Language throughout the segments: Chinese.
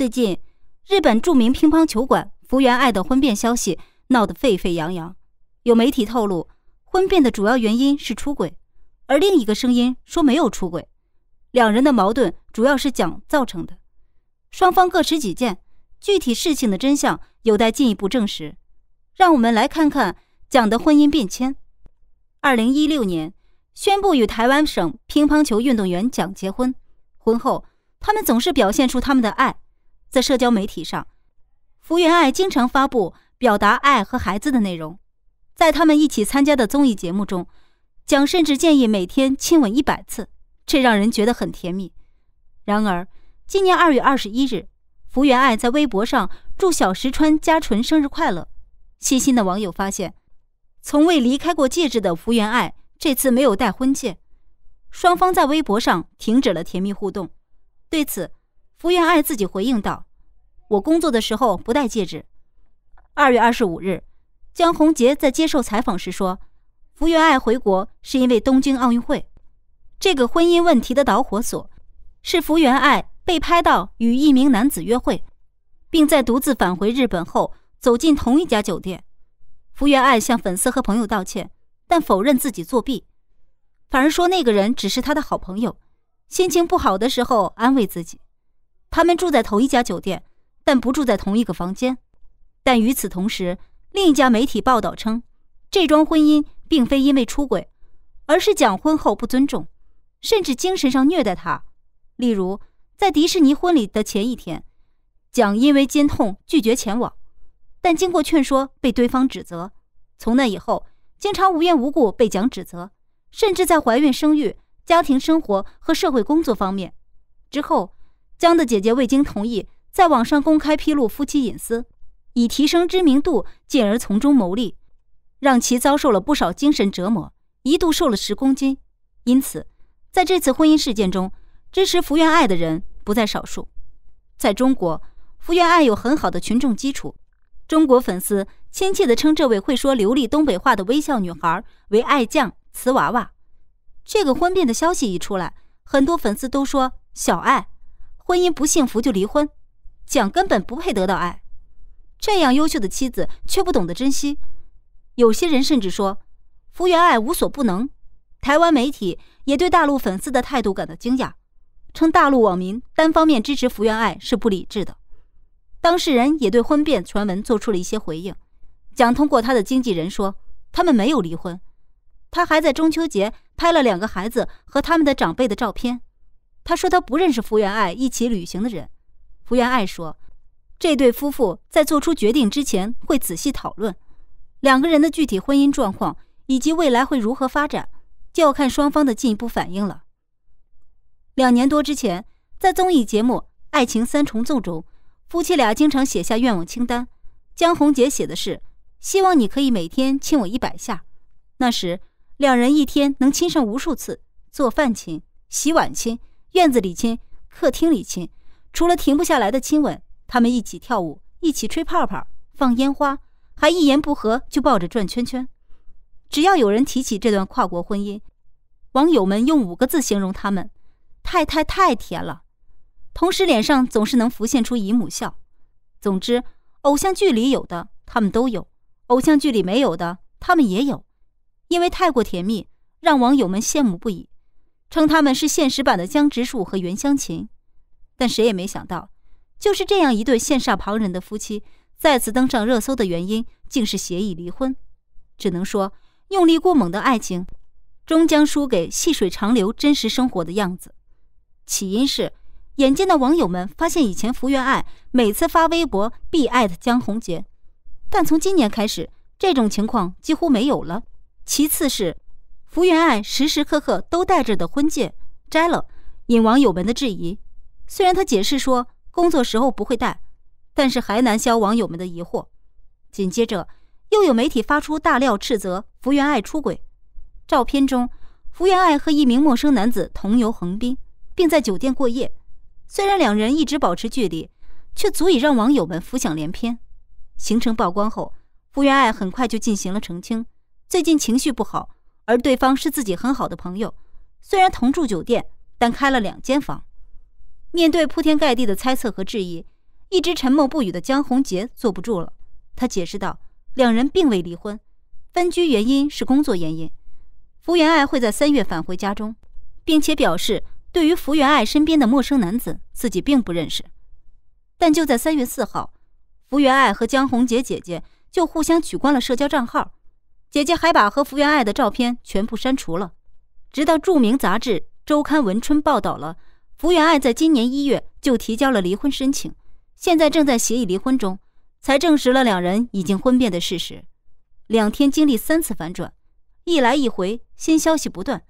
最近，日本著名乒乓球馆福原爱的婚变消息闹得沸沸扬扬。有媒体透露，婚变的主要原因是出轨，而另一个声音说没有出轨，两人的矛盾主要是蒋造成的。双方各持己见，具体事情的真相有待进一步证实。让我们来看看蒋的婚姻变迁。二零一六年，宣布与台湾省乒乓球运动员蒋结婚。婚后，他们总是表现出他们的爱。在社交媒体上，福原爱经常发布表达爱和孩子的内容。在他们一起参加的综艺节目中，蒋甚至建议每天亲吻一百次，这让人觉得很甜蜜。然而，今年二月二十一日，福原爱在微博上祝小石川佳纯生日快乐。细心的网友发现，从未离开过戒指的福原爱这次没有戴婚戒，双方在微博上停止了甜蜜互动。对此，福原爱自己回应道：“我工作的时候不戴戒指。”二月二十五日，江宏杰在接受采访时说：“福原爱回国是因为东京奥运会。”这个婚姻问题的导火索是福原爱被拍到与一名男子约会，并在独自返回日本后走进同一家酒店。福原爱向粉丝和朋友道歉，但否认自己作弊，反而说那个人只是他的好朋友，心情不好的时候安慰自己。他们住在同一家酒店，但不住在同一个房间。但与此同时，另一家媒体报道称，这桩婚姻并非因为出轨，而是蒋婚后不尊重，甚至精神上虐待她。例如，在迪士尼婚礼的前一天，蒋因为肩痛拒绝前往，但经过劝说被对方指责。从那以后，经常无缘无故被蒋指责，甚至在怀孕、生育、家庭生活和社会工作方面。之后。姜的姐姐未经同意，在网上公开披露夫妻隐私，以提升知名度，进而从中牟利，让其遭受了不少精神折磨，一度瘦了十公斤。因此，在这次婚姻事件中，支持福原爱的人不在少数。在中国，福原爱有很好的群众基础，中国粉丝亲切地称这位会说流利东北话的微笑女孩为“爱酱”“瓷娃娃”。这个婚变的消息一出来，很多粉丝都说：“小爱。”婚姻不幸福就离婚，蒋根本不配得到爱，这样优秀的妻子却不懂得珍惜。有些人甚至说，福原爱无所不能。台湾媒体也对大陆粉丝的态度感到惊讶，称大陆网民单方面支持福原爱是不理智的。当事人也对婚变传闻做出了一些回应。蒋通过他的经纪人说，他们没有离婚，他还在中秋节拍了两个孩子和他们的长辈的照片。他说他不认识福原爱一起旅行的人。福原爱说，这对夫妇在做出决定之前会仔细讨论，两个人的具体婚姻状况以及未来会如何发展，就要看双方的进一步反应了。两年多之前，在综艺节目《爱情三重奏》中，夫妻俩经常写下愿望清单。江宏杰写的是：“希望你可以每天亲我一百下。”那时，两人一天能亲上无数次，做饭亲，洗碗亲。院子里亲，客厅里亲，除了停不下来的亲吻，他们一起跳舞，一起吹泡泡、放烟花，还一言不合就抱着转圈圈。只要有人提起这段跨国婚姻，网友们用五个字形容他们：太太太甜了。同时，脸上总是能浮现出姨母笑。总之，偶像剧里有的他们都有，偶像剧里没有的他们也有，因为太过甜蜜，让网友们羡慕不已。称他们是现实版的江直树和袁湘琴，但谁也没想到，就是这样一对羡煞旁人的夫妻再次登上热搜的原因竟是协议离婚。只能说，用力过猛的爱情，终将输给细水长流真实生活的样子。起因是，眼尖的网友们发现，以前福原爱每次发微博必艾特江宏杰，但从今年开始，这种情况几乎没有了。其次是。福原爱时时刻刻都戴着的婚戒摘了，引网友们的质疑。虽然她解释说工作时候不会戴，但是还难消网友们的疑惑。紧接着，又有媒体发出大料，斥责福原爱出轨。照片中，福原爱和一名陌生男子同游横滨，并在酒店过夜。虽然两人一直保持距离，却足以让网友们浮想联翩。行程曝光后，福原爱很快就进行了澄清：最近情绪不好。而对方是自己很好的朋友，虽然同住酒店，但开了两间房。面对铺天盖地的猜测和质疑，一直沉默不语的江宏杰坐不住了。他解释道：“两人并未离婚，分居原因是工作原因。福原爱会在三月返回家中，并且表示对于福原爱身边的陌生男子，自己并不认识。”但就在三月四号，福原爱和江宏杰姐姐就互相取关了社交账号。姐姐还把和福原爱的照片全部删除了，直到著名杂志周刊《文春》报道了福原爱在今年一月就提交了离婚申请，现在正在协议离婚中，才证实了两人已经婚变的事实。两天经历三次反转，一来一回，新消息不断，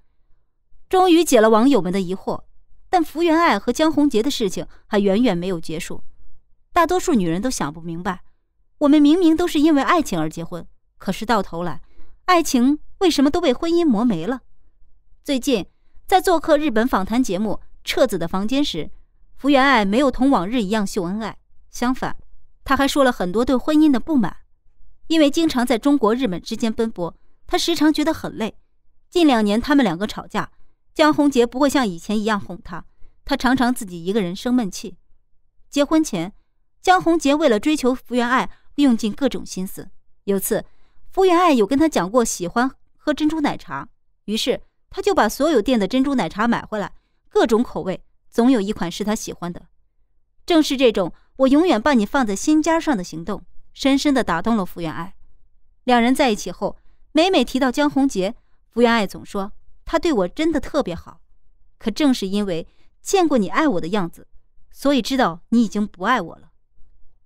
终于解了网友们的疑惑。但福原爱和江宏杰的事情还远远没有结束，大多数女人都想不明白，我们明明都是因为爱情而结婚，可是到头来。爱情为什么都被婚姻磨没了？最近在做客日本访谈节目《彻子的房间》时，福原爱没有同往日一样秀恩爱，相反，她还说了很多对婚姻的不满。因为经常在中国、日本之间奔波，她时常觉得很累。近两年他们两个吵架，江宏杰不会像以前一样哄她，她常常自己一个人生闷气。结婚前，江宏杰为了追求福原爱，用尽各种心思。有次。福原爱有跟他讲过喜欢喝珍珠奶茶，于是他就把所有店的珍珠奶茶买回来，各种口味，总有一款是他喜欢的。正是这种“我永远把你放在心尖上的”行动，深深的打动了福原爱。两人在一起后，每每提到江宏杰，福原爱总说他对我真的特别好。可正是因为见过你爱我的样子，所以知道你已经不爱我了。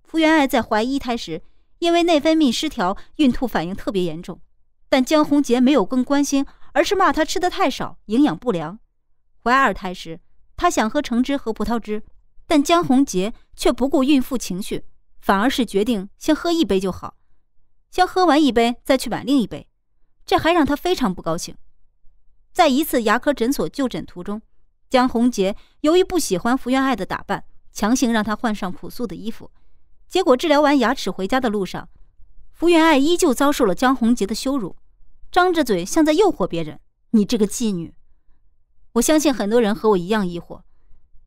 福原爱在怀一胎时。因为内分泌失调，孕吐反应特别严重，但江宏杰没有更关心，而是骂她吃的太少，营养不良。怀二胎时，她想喝橙汁和葡萄汁，但江宏杰却不顾孕妇情绪，反而是决定先喝一杯就好，先喝完一杯再去买另一杯，这还让她非常不高兴。在一次牙科诊所就诊途中，江宏杰由于不喜欢福原爱的打扮，强行让她换上朴素的衣服。结果治疗完牙齿回家的路上，福原爱依旧遭受了江宏杰的羞辱，张着嘴像在诱惑别人：“你这个妓女！”我相信很多人和我一样疑惑，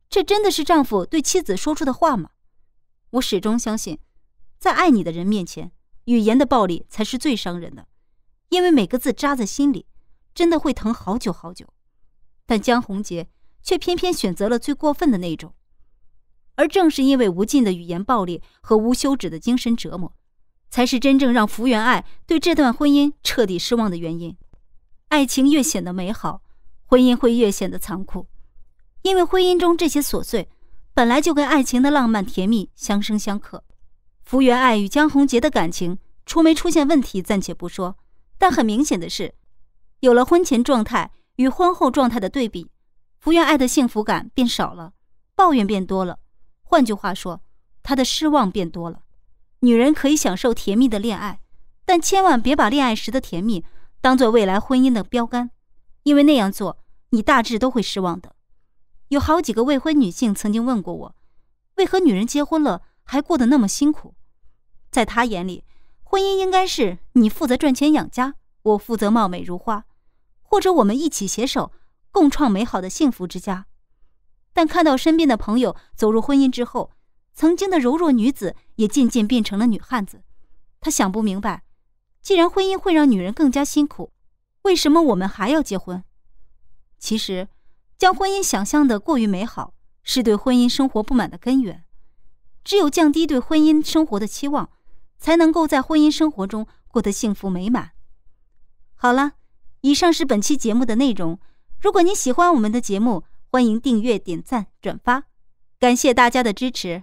这真的是丈夫对妻子说出的话吗？我始终相信，在爱你的人面前，语言的暴力才是最伤人的，因为每个字扎在心里，真的会疼好久好久。但江宏杰却偏偏选择了最过分的那种。而正是因为无尽的语言暴力和无休止的精神折磨，才是真正让福原爱对这段婚姻彻底失望的原因。爱情越显得美好，婚姻会越显得残酷。因为婚姻中这些琐碎，本来就跟爱情的浪漫甜蜜相生相克。福原爱与江宏杰的感情，出没出现问题暂且不说，但很明显的是，有了婚前状态与婚后状态的对比，福原爱的幸福感变少了，抱怨变多了。换句话说，她的失望变多了。女人可以享受甜蜜的恋爱，但千万别把恋爱时的甜蜜当做未来婚姻的标杆，因为那样做，你大致都会失望的。有好几个未婚女性曾经问过我，为何女人结婚了还过得那么辛苦？在她眼里，婚姻应该是你负责赚钱养家，我负责貌美如花，或者我们一起携手共创美好的幸福之家。但看到身边的朋友走入婚姻之后，曾经的柔弱女子也渐渐变成了女汉子。她想不明白，既然婚姻会让女人更加辛苦，为什么我们还要结婚？其实，将婚姻想象的过于美好，是对婚姻生活不满的根源。只有降低对婚姻生活的期望，才能够在婚姻生活中过得幸福美满。好了，以上是本期节目的内容。如果您喜欢我们的节目，欢迎订阅、点赞、转发，感谢大家的支持。